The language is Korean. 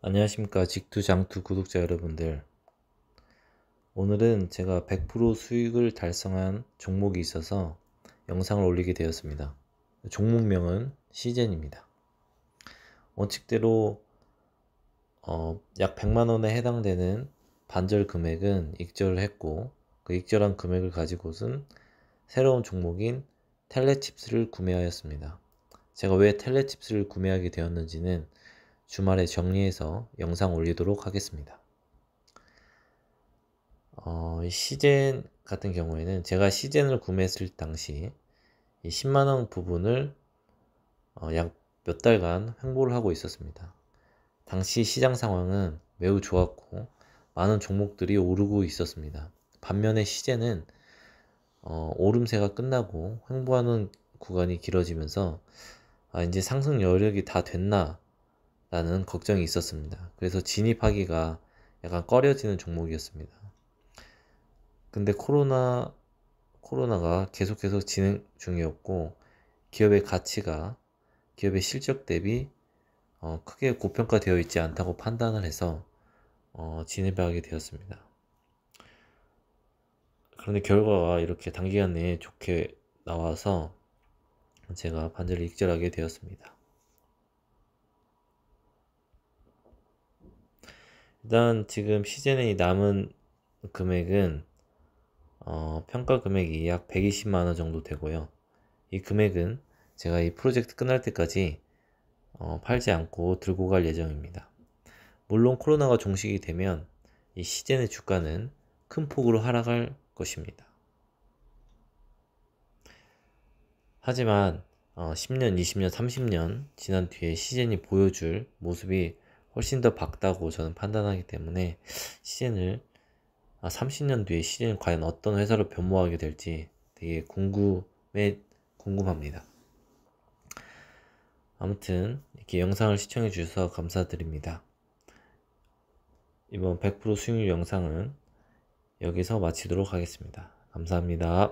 안녕하십니까 직투장투 구독자 여러분들 오늘은 제가 100% 수익을 달성한 종목이 있어서 영상을 올리게 되었습니다 종목명은 시젠입니다 원칙대로 어, 약 100만원에 해당되는 반절 금액은 익절을 했고 그 익절한 금액을 가지고선 새로운 종목인 텔레칩스를 구매하였습니다 제가 왜 텔레칩스를 구매하게 되었는지는 주말에 정리해서 영상 올리도록 하겠습니다. 어, 시젠 같은 경우에는 제가 시젠을 구매했을 당시 10만원 부분을 어, 약 몇 달간 횡보를 하고 있었습니다. 당시 시장 상황은 매우 좋았고 많은 종목들이 오르고 있었습니다. 반면에 시제은 어, 오름세가 끝나고 횡보하는 구간이 길어지면서 아, 이제 상승 여력이 다 됐나 라는 걱정이 있었습니다. 그래서 진입하기가 약간 꺼려지는 종목이었습니다. 근데 코로나, 코로나가 계속해서 진행 중이었고, 기업의 가치가 기업의 실적 대비 어, 크게 고평가되어 있지 않다고 판단을 해서 어, 진입하게 되었습니다. 그런데 결과가 이렇게 단기간 내에 좋게 나와서 제가 반절을 익절하게 되었습니다. 일단 지금 시즌이 남은 금액은 어, 평가 금액이 약 120만 원 정도 되고요. 이 금액은 제가 이 프로젝트 끝날 때까지 어, 팔지 않고 들고 갈 예정입니다. 물론 코로나가 종식이 되면 이 시젠의 주가는 큰 폭으로 하락할 것입니다. 하지만 어, 10년, 20년, 30년 지난 뒤에 시젠이 보여줄 모습이 훨씬 더 밝다고 저는 판단하기 때문에 시즌을 아, 30년 뒤에 시즌 과연 어떤 회사로 변모하게 될지 되게 궁금해 궁금합니다. 아무튼 이렇게 영상을 시청해 주셔서 감사드립니다. 이번 100% 수익률 영상은 여기서 마치도록 하겠습니다. 감사합니다.